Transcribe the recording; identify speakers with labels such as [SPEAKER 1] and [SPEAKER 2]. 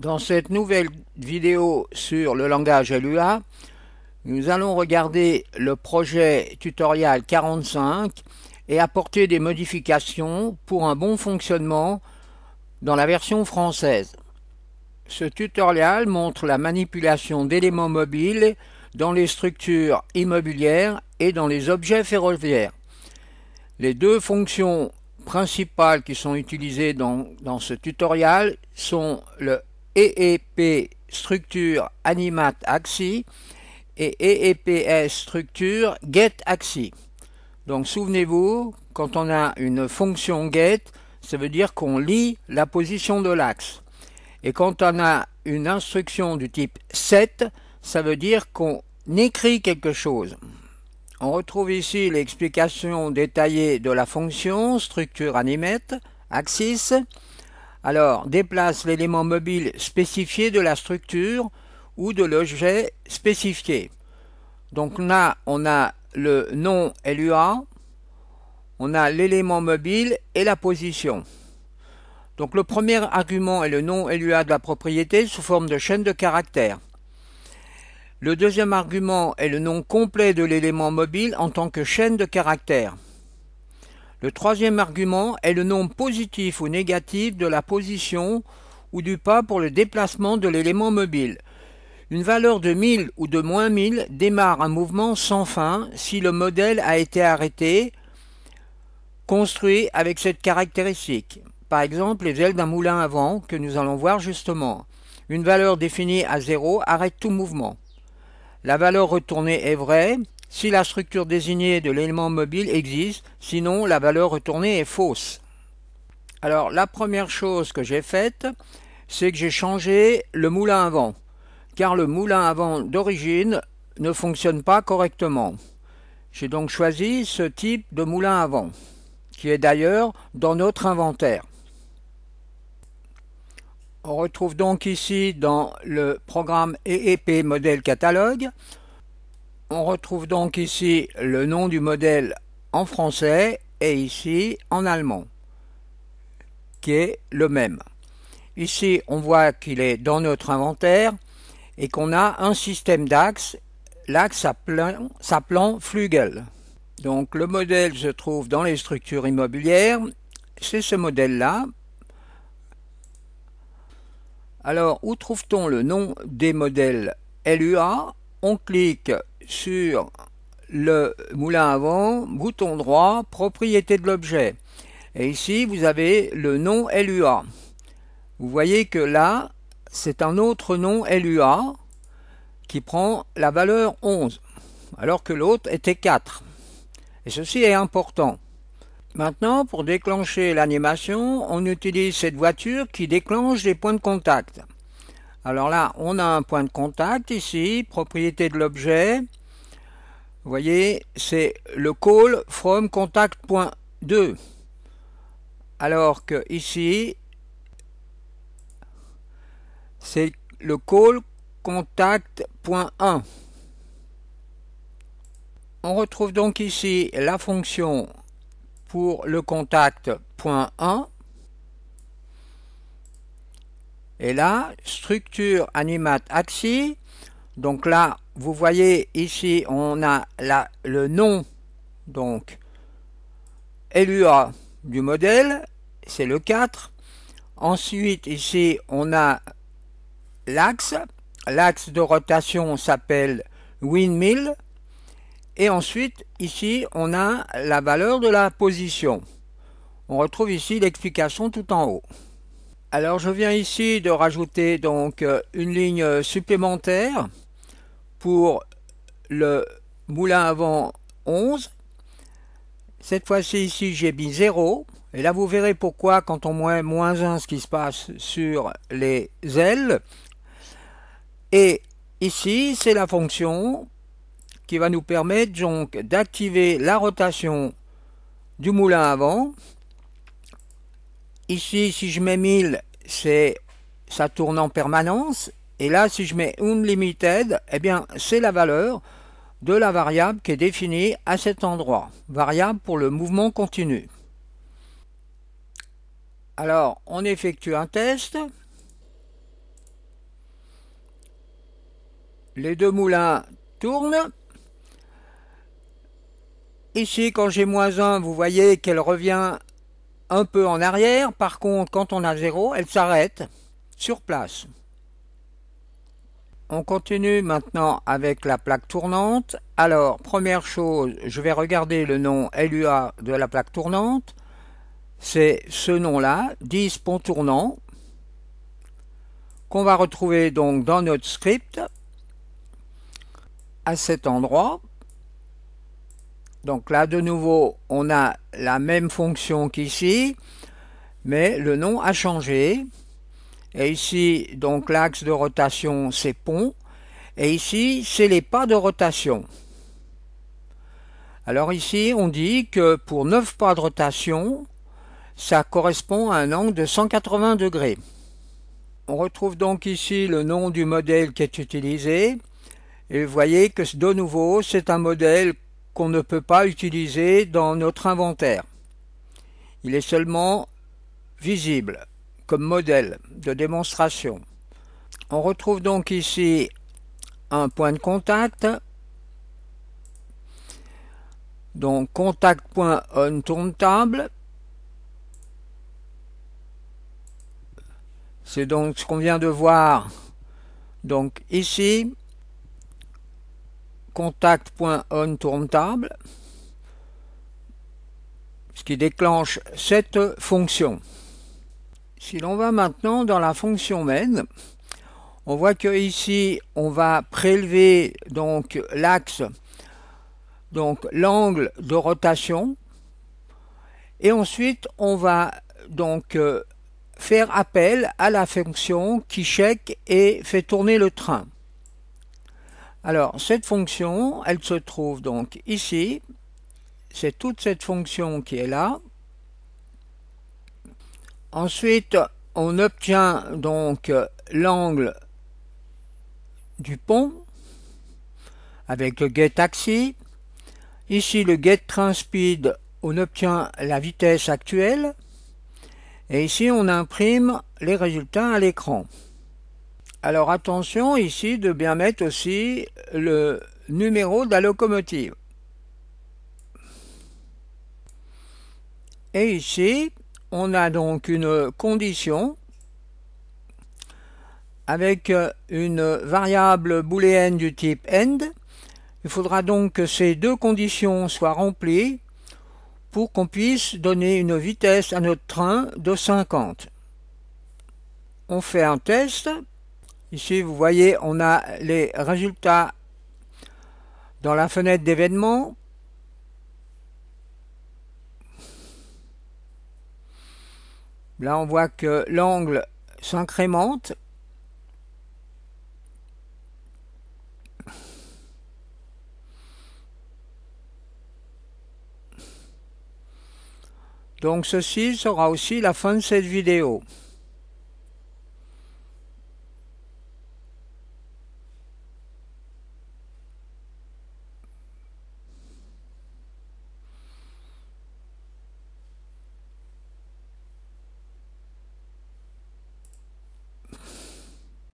[SPEAKER 1] Dans cette nouvelle vidéo sur le langage LUA, nous allons regarder le projet tutoriel 45 et apporter des modifications pour un bon fonctionnement dans la version française. Ce tutoriel montre la manipulation d'éléments mobiles dans les structures immobilières et dans les objets ferroviaires. Les deux fonctions principales qui sont utilisées dans, dans ce tutoriel sont le EEP structure animate Axis et EEPS structure get Axis Donc souvenez-vous, quand on a une fonction get, ça veut dire qu'on lit la position de l'axe. Et quand on a une instruction du type set, ça veut dire qu'on écrit quelque chose. On retrouve ici l'explication détaillée de la fonction structure animate axis alors, déplace l'élément mobile spécifié de la structure ou de l'objet spécifié. Donc là, on a le nom LUA, on a l'élément mobile et la position. Donc le premier argument est le nom LUA de la propriété sous forme de chaîne de caractères. Le deuxième argument est le nom complet de l'élément mobile en tant que chaîne de caractères. Le troisième argument est le nombre positif ou négatif de la position ou du pas pour le déplacement de l'élément mobile. Une valeur de 1000 ou de moins 1000 démarre un mouvement sans fin si le modèle a été arrêté, construit avec cette caractéristique. Par exemple, les ailes d'un moulin à vent que nous allons voir justement. Une valeur définie à 0 arrête tout mouvement. La valeur retournée est vraie si la structure désignée de l'élément mobile existe, sinon la valeur retournée est fausse. Alors la première chose que j'ai faite, c'est que j'ai changé le moulin à vent, car le moulin à vent d'origine ne fonctionne pas correctement. J'ai donc choisi ce type de moulin à vent, qui est d'ailleurs dans notre inventaire. On retrouve donc ici dans le programme EEP modèle catalogue on retrouve donc ici le nom du modèle en français et ici en allemand, qui est le même. Ici, on voit qu'il est dans notre inventaire et qu'on a un système d'axes, l'axe s'appelant Flügel. Donc le modèle se trouve dans les structures immobilières, c'est ce modèle-là. Alors, où trouve-t-on le nom des modèles LUA On clique sur le moulin avant bouton droit, propriété de l'objet. Et ici, vous avez le nom LUA. Vous voyez que là, c'est un autre nom LUA qui prend la valeur 11, alors que l'autre était 4. Et ceci est important. Maintenant, pour déclencher l'animation, on utilise cette voiture qui déclenche des points de contact. Alors là, on a un point de contact ici, propriété de l'objet, voyez, c'est le call from contact.2. Alors que ici, c'est le call contact.1. On retrouve donc ici la fonction pour le contact.1 Et là, structure animate axi. Donc là, vous voyez ici, on a la, le nom, donc LUA du modèle, c'est le 4. Ensuite, ici, on a l'axe. L'axe de rotation s'appelle windmill. Et ensuite, ici, on a la valeur de la position. On retrouve ici l'explication tout en haut. Alors, je viens ici de rajouter donc euh, une ligne supplémentaire pour le moulin avant 11. Cette fois-ci ici j'ai mis 0 et là vous verrez pourquoi quand on met moins 1 ce qui se passe sur les ailes. Et ici c'est la fonction qui va nous permettre donc d'activer la rotation du moulin avant Ici si je mets 1000 c'est ça tourne en permanence et là, si je mets unlimited, eh bien, c'est la valeur de la variable qui est définie à cet endroit. Variable pour le mouvement continu. Alors, on effectue un test. Les deux moulins tournent. Ici, quand j'ai moins 1, vous voyez qu'elle revient un peu en arrière. Par contre, quand on a 0, elle s'arrête sur place on continue maintenant avec la plaque tournante. Alors, première chose, je vais regarder le nom LUA de la plaque tournante. C'est ce nom-là, 10 pont tournant, qu'on va retrouver donc dans notre script à cet endroit. Donc là, de nouveau, on a la même fonction qu'ici, mais le nom a changé. Et ici, donc l'axe de rotation, c'est pont. Et ici, c'est les pas de rotation. Alors ici, on dit que pour 9 pas de rotation, ça correspond à un angle de 180 degrés. On retrouve donc ici le nom du modèle qui est utilisé. Et vous voyez que de nouveau, c'est un modèle qu'on ne peut pas utiliser dans notre inventaire. Il est seulement visible modèle de démonstration. On retrouve donc ici un point de contact. Donc table C'est donc ce qu'on vient de voir. Donc ici, table ce qui déclenche cette fonction. Si l'on va maintenant dans la fonction main, on voit que ici on va prélever donc l'axe, donc l'angle de rotation, et ensuite on va donc euh, faire appel à la fonction qui check et fait tourner le train. Alors cette fonction, elle se trouve donc ici, c'est toute cette fonction qui est là, Ensuite, on obtient donc euh, l'angle du pont avec le get taxi. Ici, le get train speed, on obtient la vitesse actuelle. Et ici, on imprime les résultats à l'écran. Alors attention ici de bien mettre aussi le numéro de la locomotive. Et ici, on a donc une condition avec euh, une variable booléenne du type end. Il faudra donc que ces deux conditions soient remplies pour qu'on puisse donner une vitesse à notre train de 50. On fait un test. Ici, vous voyez, on a les résultats dans la fenêtre d'événements. Là, on voit que l'angle s'incrémente. Donc ceci sera aussi la fin de cette vidéo.